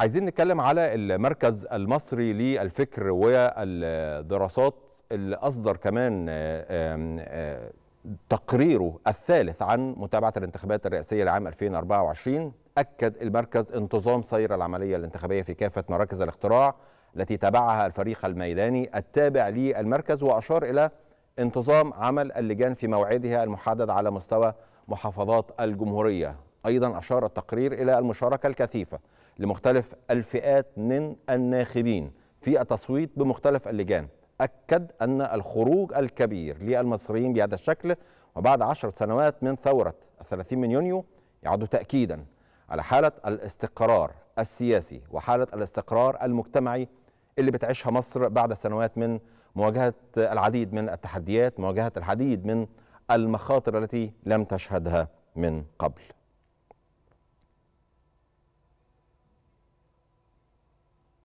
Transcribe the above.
عايزين نتكلم على المركز المصري للفكر والدراسات اللي أصدر كمان آه، آه، آه، تقريره الثالث عن متابعة الانتخابات الرئاسية لعام 2024 أكد المركز انتظام سير العملية الانتخابية في كافة مراكز الاختراع التي تابعها الفريق الميداني التابع للمركز وأشار إلى انتظام عمل اللجان في موعدها المحدد على مستوى محافظات الجمهورية أيضا أشار التقرير إلى المشاركة الكثيفة لمختلف الفئات من الناخبين في التصويت بمختلف اللجان أكد أن الخروج الكبير للمصريين بهذا الشكل وبعد عشر سنوات من ثورة 30 من يونيو يعد تأكيدا على حالة الاستقرار السياسي وحالة الاستقرار المجتمعي اللي بتعيشها مصر بعد سنوات من مواجهة العديد من التحديات مواجهة العديد من المخاطر التي لم تشهدها من قبل